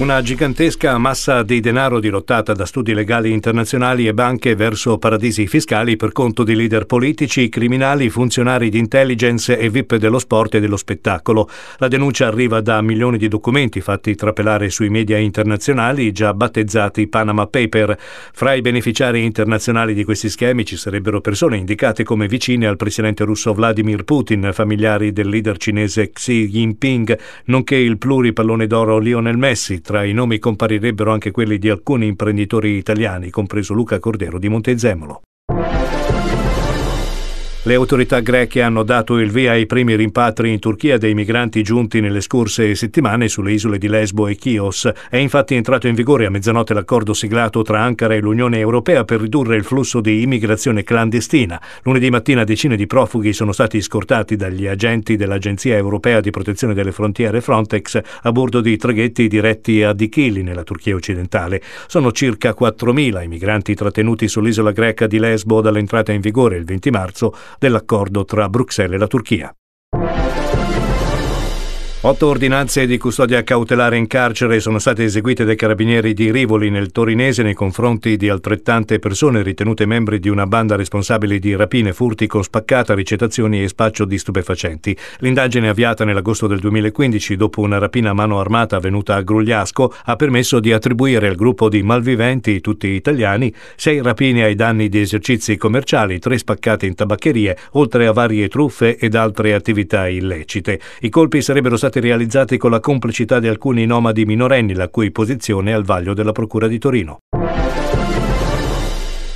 Una gigantesca massa di denaro dirottata da studi legali internazionali e banche verso paradisi fiscali per conto di leader politici, criminali, funzionari di intelligence e VIP dello sport e dello spettacolo. La denuncia arriva da milioni di documenti fatti trapelare sui media internazionali già battezzati Panama Paper. Fra i beneficiari internazionali di questi schemi ci sarebbero persone indicate come vicine al presidente russo Vladimir Putin, familiari del leader cinese Xi Jinping, nonché il pluripallone d'oro Lionel Messi tra i nomi comparirebbero anche quelli di alcuni imprenditori italiani, compreso Luca Cordero di Montezemolo. Le autorità greche hanno dato il via ai primi rimpatri in Turchia dei migranti giunti nelle scorse settimane sulle isole di Lesbo e Chios. È infatti entrato in vigore a mezzanotte l'accordo siglato tra Ankara e l'Unione Europea per ridurre il flusso di immigrazione clandestina. Lunedì mattina decine di profughi sono stati scortati dagli agenti dell'Agenzia Europea di Protezione delle Frontiere Frontex a bordo di traghetti diretti a Dichili nella Turchia occidentale. Sono circa 4.000 i migranti trattenuti sull'isola greca di Lesbo dall'entrata in vigore il 20 marzo dell'accordo tra Bruxelles e la Turchia. Otto ordinanze di custodia cautelare in carcere sono state eseguite dai carabinieri di Rivoli nel Torinese nei confronti di altrettante persone ritenute membri di una banda responsabile di rapine, furti con spaccata, ricettazioni e spaccio di stupefacenti. L'indagine avviata nell'agosto del 2015 dopo una rapina a mano armata avvenuta a Grugliasco ha permesso di attribuire al gruppo di malviventi, tutti italiani, sei rapine ai danni di esercizi commerciali, tre spaccate in tabaccherie, oltre a varie truffe ed altre attività illecite. I colpi sarebbero stati stati realizzati con la complicità di alcuni nomadi minorenni, la cui posizione è al vaglio della Procura di Torino.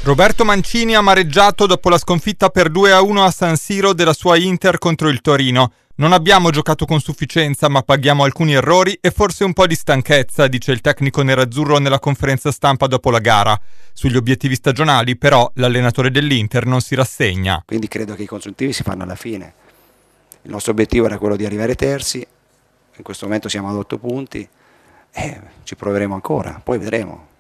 Roberto Mancini amareggiato dopo la sconfitta per 2-1 a San Siro della sua Inter contro il Torino. Non abbiamo giocato con sufficienza, ma paghiamo alcuni errori e forse un po' di stanchezza, dice il tecnico nerazzurro nella conferenza stampa dopo la gara. Sugli obiettivi stagionali, però, l'allenatore dell'Inter non si rassegna. Quindi credo che i consultivi si fanno alla fine. Il nostro obiettivo era quello di arrivare terzi, in questo momento siamo ad 8 punti, eh, ci proveremo ancora, poi vedremo.